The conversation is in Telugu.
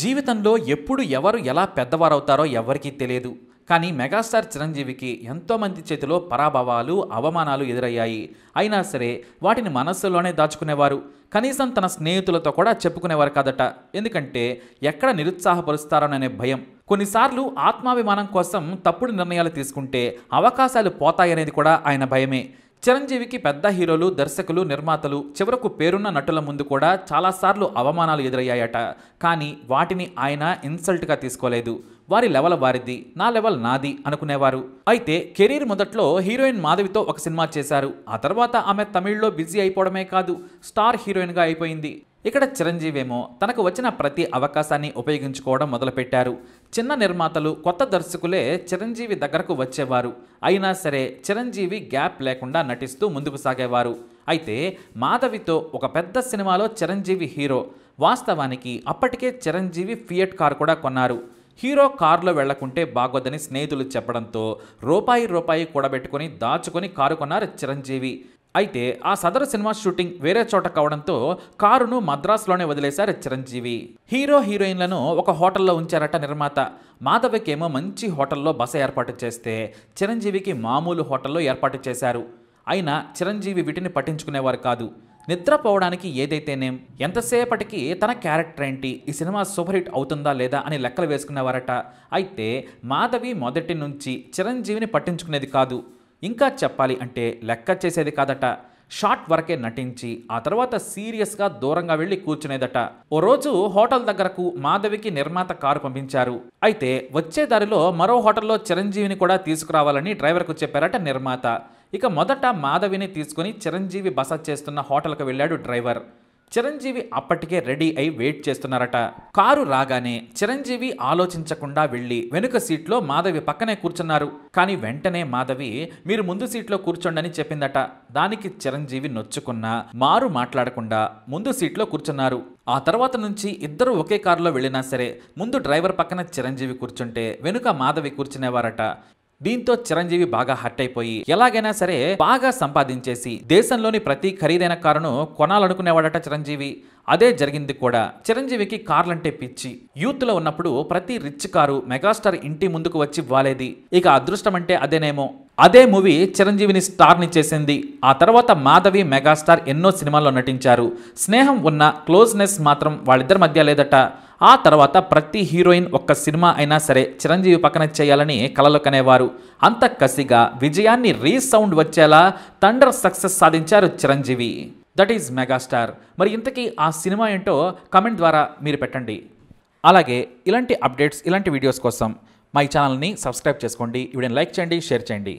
జీవితంలో ఎప్పుడు ఎవరు ఎలా పెద్దవారవుతారో ఎవరికీ తెలియదు కానీ మెగాస్టార్ చిరంజీవికి ఎంతోమంది చేతిలో పరాభవాలు అవమానాలు ఎదురయ్యాయి అయినా సరే వాటిని మనస్సులోనే దాచుకునేవారు కనీసం తన స్నేహితులతో కూడా చెప్పుకునేవారు కాదట ఎందుకంటే ఎక్కడ నిరుత్సాహపరుస్తారోననే భయం కొన్నిసార్లు ఆత్మాభిమానం కోసం తప్పుడు నిర్ణయాలు తీసుకుంటే అవకాశాలు పోతాయనేది కూడా ఆయన భయమే చిరంజీవికి పెద్ద హీరోలు దర్శకులు నిర్మాతలు చివరకు పేరున్న నటుల ముందు కూడా చాలాసార్లు అవమానాలు ఎదురయ్యాయట కానీ వాటిని ఆయన ఇన్సల్ట్గా తీసుకోలేదు వారి లెవెల్ వారిది నా లెవెల్ నాది అనుకునేవారు అయితే కెరీర్ మొదట్లో హీరోయిన్ మాధవితో ఒక సినిమా చేశారు ఆ తర్వాత ఆమె తమిళ్లో బిజీ అయిపోవడమే కాదు స్టార్ హీరోయిన్గా అయిపోయింది ఇక్కడ చిరంజీవి ఏమో తనకు వచ్చిన ప్రతి అవకాశాన్ని ఉపయోగించుకోవడం మొదలుపెట్టారు చిన్న నిర్మాతలు కొత్త దర్శకులే చిరంజీవి దగ్గరకు వచ్చేవారు అయినా సరే చిరంజీవి గ్యాప్ లేకుండా నటిస్తూ ముందుకు సాగేవారు అయితే మాధవితో ఒక పెద్ద సినిమాలో చిరంజీవి హీరో వాస్తవానికి అప్పటికే చిరంజీవి ఫియట్ కార్ కూడా కొన్నారు హీరో కారులో వెళ్లకుంటే బాగోదని స్నేహితులు చెప్పడంతో రూపాయి రూపాయి కూడబెట్టుకుని దాచుకొని కారు కొన్నారు చిరంజీవి అయితే ఆ సదరు సినిమా షూటింగ్ వేరే చోట కావడంతో కారును మద్రాసులోనే వదిలేశారు చిరంజీవి హీరో హీరోయిన్లను ఒక హోటల్లో ఉంచారట నిర్మాత మాధవికేమో మంచి హోటల్లో బస ఏర్పాటు చేస్తే చిరంజీవికి మామూలు హోటల్లో ఏర్పాటు చేశారు అయినా చిరంజీవి వీటిని పట్టించుకునేవారు కాదు నిద్రపోవడానికి ఏదైతేనేం ఎంతసేపటికి తన క్యారెక్టర్ ఏంటి ఈ సినిమా సూపర్ హిట్ అవుతుందా లేదా అని లెక్కలు వేసుకునేవారట అయితే మాధవి మొదటి నుంచి చిరంజీవిని పట్టించుకునేది కాదు ఇంకా చెప్పాలి అంటే లెక్క చేసేది కాదట షార్ట్ వరకే నటించి ఆ తర్వాత సీరియస్గా దూరంగా వెళ్ళి కూర్చునేదట ఓ రోజు హోటల్ దగ్గరకు మాధవికి నిర్మాత కారు పంపించారు అయితే వచ్చే దారిలో మరో హోటల్లో చిరంజీవిని కూడా తీసుకురావాలని డ్రైవర్కు చెప్పారట నిర్మాత ఇక మొదట మాధవిని తీసుకుని చిరంజీవి బస చేస్తున్న హోటల్కు వెళ్ళాడు డ్రైవర్ చిరంజీవి అప్పటికే రెడీ అయి వెయిట్ చేస్తున్నారట కారు రాగానే చిరంజీవి ఆలోచించకుండా వెళ్ళి వెనుక సీట్లో మాధవి పక్కనే కూర్చున్నారు కానీ వెంటనే మాధవి మీరు ముందు సీట్లో కూర్చోండని చెప్పిందట దానికి చిరంజీవి నొచ్చుకున్నా మారు మాట్లాడకుండా ముందు సీట్లో కూర్చున్నారు ఆ తర్వాత నుంచి ఇద్దరు ఒకే కారులో వెళ్ళినా సరే ముందు డ్రైవర్ పక్కన చిరంజీవి కూర్చుంటే వెనుక మాధవి కూర్చునేవారట దీంతో చిరంజీవి బాగా హర్ట్ అయిపోయి ఎలాగైనా సరే బాగా సంపాదించేసి దేశంలోని ప్రతి ఖరీదైన కారును కొనాలనుకునేవాడట చిరంజీవి అదే జరిగింది కూడా చిరంజీవికి కార్లంటే పిచ్చి లో ఉన్నప్పుడు ప్రతి రిచ్ కారు మెగాస్టార్ ఇంటి ముందుకు వచ్చి వాలేది ఇక అదృష్టం అంటే అదేనేమో అదే మూవీ చిరంజీవిని స్టార్ని చేసింది ఆ తర్వాత మాధవి మెగాస్టార్ ఎన్నో సినిమాల్లో నటించారు స్నేహం ఉన్న క్లోజ్నెస్ మాత్రం వాళ్ళిద్దరి మధ్య లేదట ఆ తర్వాత ప్రతి హీరోయిన్ ఒక్క సినిమా అయినా సరే చిరంజీవి పక్కన చేయాలని కలలు కనేవారు అంత కసిగా విజయాన్ని రీసౌండ్ వచ్చేలా తండ్ర సక్సెస్ సాధించారు చిరంజీవి దట్ ఈజ్ మెగాస్టార్ మరి ఇంతకీ ఆ సినిమా ఏంటో కమెంట్ ద్వారా మీరు పెట్టండి అలాగే ఇలాంటి అప్డేట్స్ ఇలాంటి వీడియోస్ కోసం మా ఛానల్ని సబ్స్క్రైబ్ చేసుకోండి వీడియోని లైక్ చేయండి షేర్ చేయండి